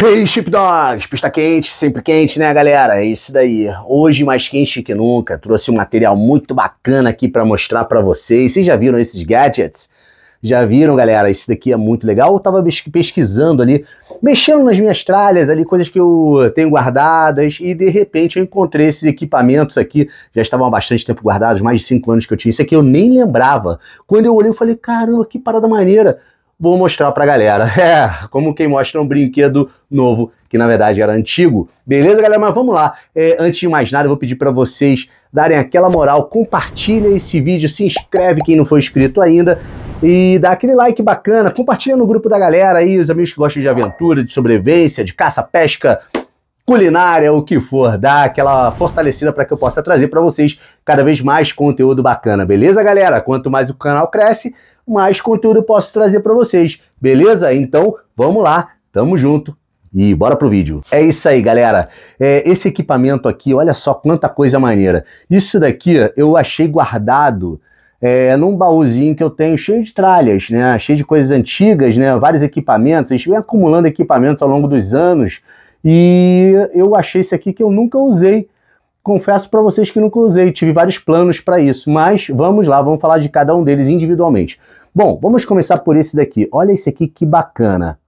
Hey Chip Dogs, pista quente, sempre quente, né, galera? É isso daí. Hoje mais quente que nunca. Trouxe um material muito bacana aqui para mostrar para vocês. Vocês já viram esses gadgets? Já viram, galera? Isso daqui é muito legal. Eu tava pesquisando ali, mexendo nas minhas tralhas ali, coisas que eu tenho guardadas, e de repente eu encontrei esses equipamentos aqui, já estavam há bastante tempo guardados, mais de 5 anos que eu tinha. Isso aqui eu nem lembrava. Quando eu olhei, eu falei, caramba, que parada maneira vou mostrar pra galera. É, como quem mostra um brinquedo novo, que na verdade era antigo. Beleza, galera? Mas vamos lá. É, antes de mais nada, eu vou pedir para vocês darem aquela moral, compartilha esse vídeo, se inscreve quem não for inscrito ainda e dá aquele like bacana, compartilha no grupo da galera aí, os amigos que gostam de aventura, de sobrevivência, de caça, pesca, culinária, o que for, dá aquela fortalecida para que eu possa trazer para vocês cada vez mais conteúdo bacana, beleza, galera? Quanto mais o canal cresce, mais conteúdo eu posso trazer para vocês, beleza? Então vamos lá, tamo junto e bora pro vídeo. É isso aí, galera. É, esse equipamento aqui, olha só quanta coisa maneira. Isso daqui eu achei guardado é, num baúzinho que eu tenho cheio de tralhas, né? Cheio de coisas antigas, né? Vários equipamentos. A gente vem acumulando equipamentos ao longo dos anos e eu achei isso aqui que eu nunca usei. Confesso para vocês que nunca usei, tive vários planos para isso, mas vamos lá, vamos falar de cada um deles individualmente. Bom, vamos começar por esse daqui. Olha esse aqui que bacana.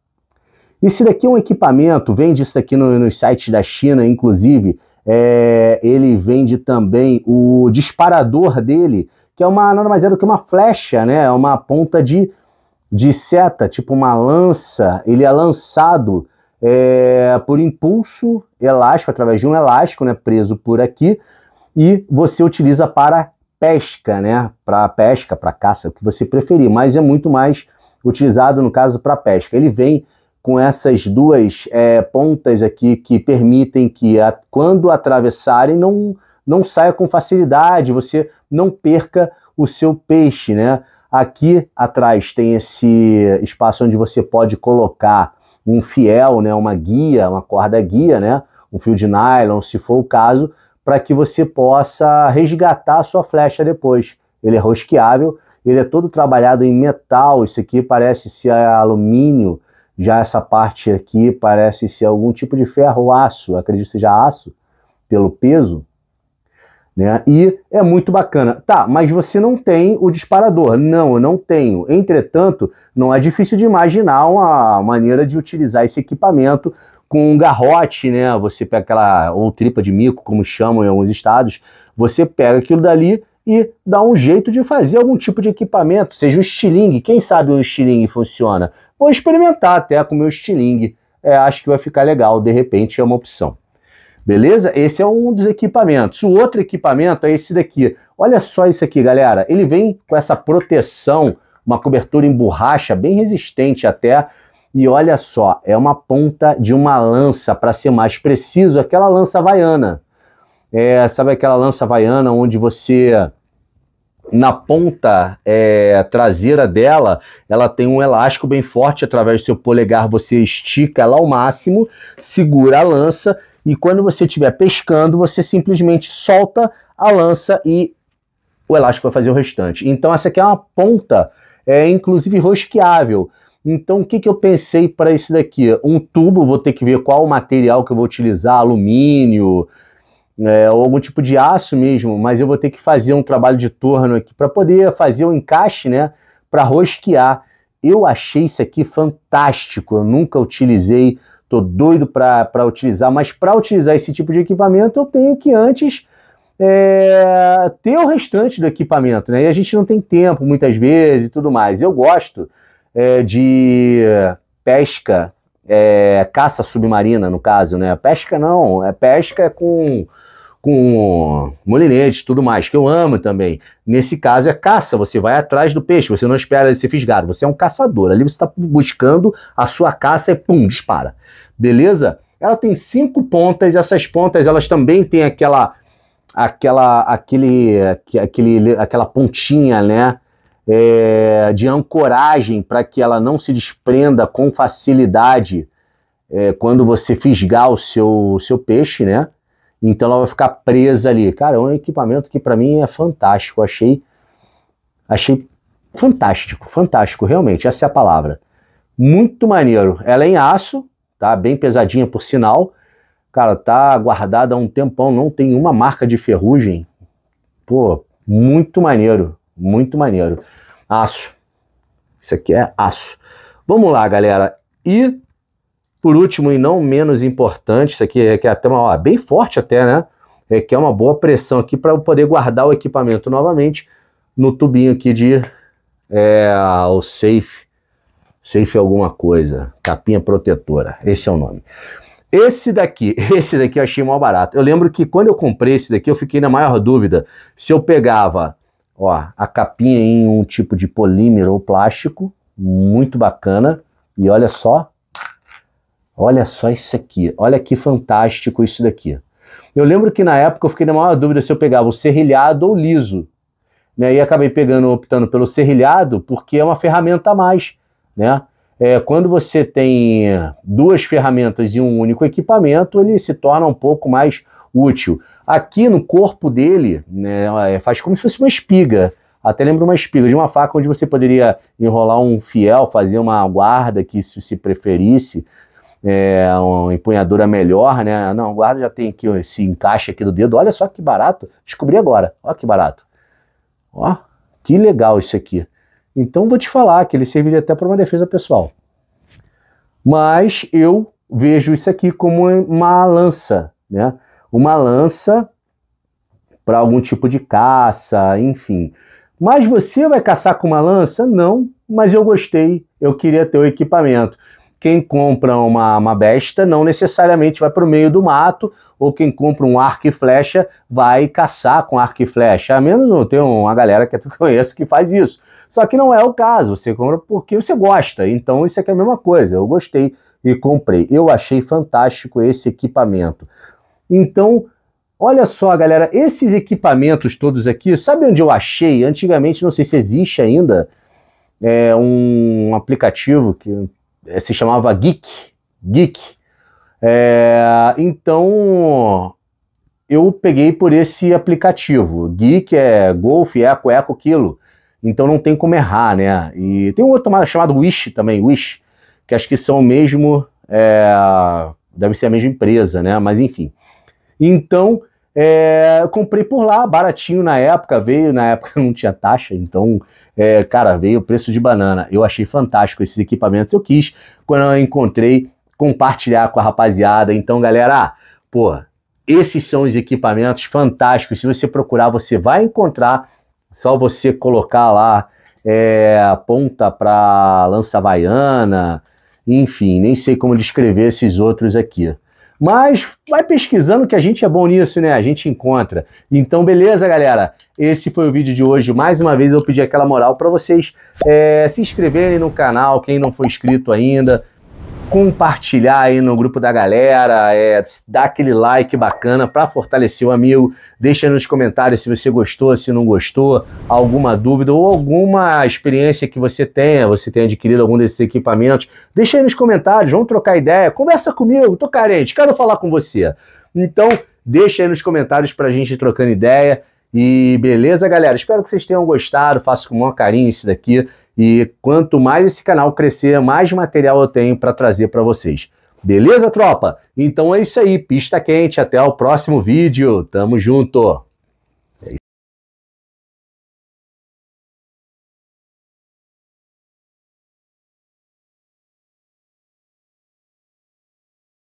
Esse daqui é um equipamento, vende isso daqui no, nos sites da China, inclusive. É, ele vende também o disparador dele, que é uma nada mais é do que uma flecha, né? É uma ponta de, de seta, tipo uma lança. Ele é lançado é, por impulso elástico, através de um elástico né, preso por aqui, e você utiliza para pesca, né, para pesca, para caça, o que você preferir, mas é muito mais utilizado no caso para pesca. Ele vem com essas duas é, pontas aqui que permitem que a, quando atravessarem não, não saia com facilidade, você não perca o seu peixe, né? Aqui atrás tem esse espaço onde você pode colocar um fiel, né, uma guia, uma corda guia, né, um fio de nylon, se for o caso, para que você possa resgatar a sua flecha depois. Ele é rosqueável, ele é todo trabalhado em metal, isso aqui parece ser alumínio, já essa parte aqui parece ser algum tipo de ferro, aço, acredito que seja aço, pelo peso. Né? E é muito bacana. Tá, mas você não tem o disparador. Não, eu não tenho. Entretanto, não é difícil de imaginar uma maneira de utilizar esse equipamento com um garrote, né? Você pega aquela, ou tripa de mico, como chamam em alguns estados, você pega aquilo dali e dá um jeito de fazer algum tipo de equipamento, seja um estilingue, quem sabe o um estilingue funciona. Vou experimentar até com o meu estilingue, é, acho que vai ficar legal, de repente é uma opção. Beleza? Esse é um dos equipamentos. O outro equipamento é esse daqui. Olha só isso aqui, galera. Ele vem com essa proteção, uma cobertura em borracha, bem resistente até. E olha só, é uma ponta de uma lança, para ser mais preciso, aquela lança havaiana. É, sabe aquela lança havaiana onde você na ponta é, traseira dela, ela tem um elástico bem forte através do seu polegar, você estica ela ao máximo, segura a lança e quando você estiver pescando, você simplesmente solta a lança e o elástico vai fazer o restante. Então essa aqui é uma ponta, é inclusive rosqueável. Então o que, que eu pensei para esse daqui? Um tubo, vou ter que ver qual o material que eu vou utilizar, alumínio, é, ou algum tipo de aço mesmo, mas eu vou ter que fazer um trabalho de torno aqui para poder fazer o um encaixe, né, para rosquear. Eu achei isso aqui fantástico, eu nunca utilizei Tô doido para utilizar, mas para utilizar esse tipo de equipamento eu tenho que antes é, ter o restante do equipamento, né? E a gente não tem tempo muitas vezes e tudo mais. Eu gosto é, de pesca, é, caça submarina no caso, né? Pesca não, é pesca com com molinete tudo mais, que eu amo também. Nesse caso é caça, você vai atrás do peixe, você não espera ele ser fisgado, você é um caçador. Ali você está buscando a sua caça e pum, dispara beleza? Ela tem cinco pontas, essas pontas elas também têm aquela aquela aquele aquele aquela pontinha, né? É, de ancoragem para que ela não se desprenda com facilidade é, quando você fisgar o seu, seu peixe, né? Então ela vai ficar presa ali. Cara, é um equipamento que para mim é fantástico. Achei, achei fantástico, fantástico, realmente. Essa é a palavra. Muito maneiro. Ela é em aço, tá? Bem pesadinha por sinal. Cara, tá guardada há um tempão, não tem uma marca de ferrugem. Pô, muito maneiro, muito maneiro. Aço. Isso aqui é aço. Vamos lá, galera. E por último e não menos importante, isso aqui é, que é até uma, ó, bem forte até, né? É que é uma boa pressão aqui para eu poder guardar o equipamento novamente no tubinho aqui de é, o safe Safe alguma coisa, capinha protetora, esse é o nome. Esse daqui, esse daqui eu achei mal barato. Eu lembro que quando eu comprei esse daqui, eu fiquei na maior dúvida se eu pegava, ó, a capinha em um tipo de polímero ou plástico, muito bacana. E olha só, olha só isso aqui, olha que fantástico isso daqui. Eu lembro que na época eu fiquei na maior dúvida se eu pegava o serrilhado ou liso. Né? E acabei pegando, optando pelo serrilhado, porque é uma ferramenta a mais né? É, quando você tem duas ferramentas e um único equipamento, ele se torna um pouco mais útil. Aqui no corpo dele, né, é, faz como se fosse uma espiga. Até lembra uma espiga de uma faca onde você poderia enrolar um fiel, fazer uma guarda que, se você preferisse, é, uma empunhadura melhor, né? Não, guarda já tem aqui esse encaixe aqui do dedo. Olha só que barato. Descobri agora. Olha que barato. Ó, que legal isso aqui. Então vou te falar que ele serviria até para uma defesa pessoal. Mas eu vejo isso aqui como uma lança, né? Uma lança para algum tipo de caça, enfim. Mas você vai caçar com uma lança? Não, mas eu gostei, eu queria ter o equipamento. Quem compra uma, uma besta não necessariamente vai para o meio do mato, ou quem compra um arco e flecha vai caçar com arco e flecha. A menos não tem uma galera que eu conheço que faz isso. Só que não é o caso, você compra porque você gosta. Então isso aqui é a mesma coisa. Eu gostei e comprei. Eu achei fantástico esse equipamento. Então, olha só, galera, esses equipamentos todos aqui, sabe onde eu achei? Antigamente, não sei se existe ainda, é um aplicativo que é, se chamava Geek. Geek. É, então, eu peguei por esse aplicativo. Geek é Golf, Eco, Eco, Kilo. Então não tem como errar, né? E tem um outro chamado Wish também, Wish, que acho que são o mesmo. É, deve ser a mesma empresa, né? Mas enfim. Então, é, comprei por lá, baratinho na época, veio, na época não tinha taxa, então, é, cara, veio o preço de banana. Eu achei fantástico esses equipamentos, eu quis, quando eu encontrei, compartilhar com a rapaziada. Então, galera, pô, esses são os equipamentos fantásticos. Se você procurar, você vai encontrar só você colocar lá é, ponta para lança vaiana, enfim, nem sei como descrever esses outros aqui. Mas vai pesquisando que a gente é bom nisso, né? A gente encontra. Então, beleza, galera? Esse foi o vídeo de hoje. Mais uma vez, eu pedi aquela moral para vocês é, se inscreverem no canal, quem não for inscrito ainda compartilhar aí no grupo da galera, é, dar aquele like bacana para fortalecer o amigo. Deixa nos comentários se você gostou, se não gostou, alguma dúvida ou alguma experiência que você tenha, você tenha adquirido algum desses equipamentos. Deixa aí nos comentários, vamos trocar ideia. Conversa comigo, tô carente, quero falar com você. Então, deixa aí nos comentários para a gente trocando ideia. E beleza, galera? Espero que vocês tenham gostado. Faço com o maior carinho isso daqui. E quanto mais esse canal crescer, mais material eu tenho para trazer para vocês. Beleza, tropa? Então é isso aí, pista quente, até o próximo vídeo. Tamo junto!